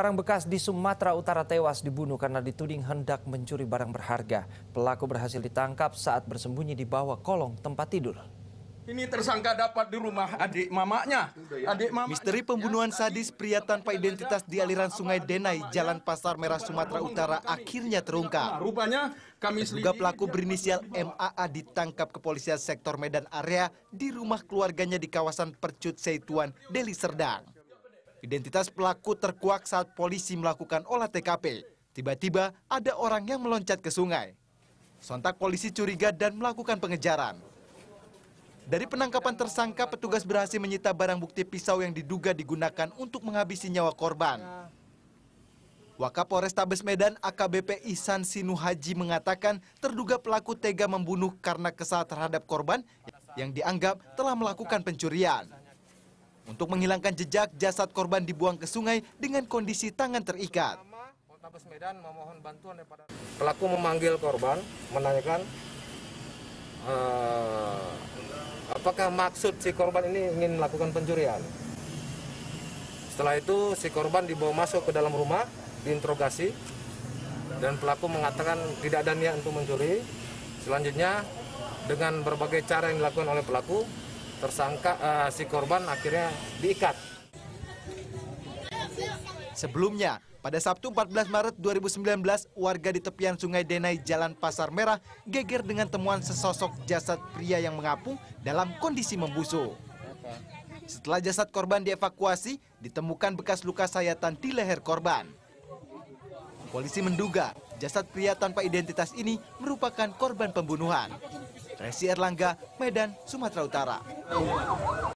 barang bekas di Sumatera Utara tewas dibunuh karena dituding hendak mencuri barang berharga. Pelaku berhasil ditangkap saat bersembunyi di bawah kolong tempat tidur. Ini tersangka dapat di rumah adik mamanya. Adik mamanya. Misteri pembunuhan sadis pria tanpa identitas di aliran Sungai Denai, Jalan Pasar Merah Sumatera Utara akhirnya terungkap. Nah, rupanya kami juga pelaku berinisial MAA ditangkap kepolisian sektor Medan Area di rumah keluarganya di kawasan Percut Seituan, Deli Serdang. Identitas pelaku terkuak saat polisi melakukan olah TKP. Tiba-tiba ada orang yang meloncat ke sungai. Sontak polisi curiga dan melakukan pengejaran. Dari penangkapan tersangka, petugas berhasil menyita barang bukti pisau yang diduga digunakan untuk menghabisi nyawa korban. Wakapolres Tabes Medan AKBP Ihsan Sinuhaji mengatakan terduga pelaku tega membunuh karena kesal terhadap korban yang dianggap telah melakukan pencurian. Untuk menghilangkan jejak, jasad korban dibuang ke sungai dengan kondisi tangan terikat. Medan memohon bantuan daripada pelaku memanggil korban, menanyakan uh, apakah maksud si korban ini ingin melakukan pencurian. Setelah itu si korban dibawa masuk ke dalam rumah, diinterogasi, dan pelaku mengatakan tidak ada niat untuk mencuri. Selanjutnya dengan berbagai cara yang dilakukan oleh pelaku, tersangka uh, si korban akhirnya diikat. Sebelumnya, pada Sabtu 14 Maret 2019, warga di tepian Sungai Denai Jalan Pasar Merah geger dengan temuan sesosok jasad pria yang mengapung dalam kondisi membusuk. Setelah jasad korban dievakuasi, ditemukan bekas luka sayatan di leher korban. Polisi menduga jasad pria tanpa identitas ini merupakan korban pembunuhan resi erlangga medan sumatera utara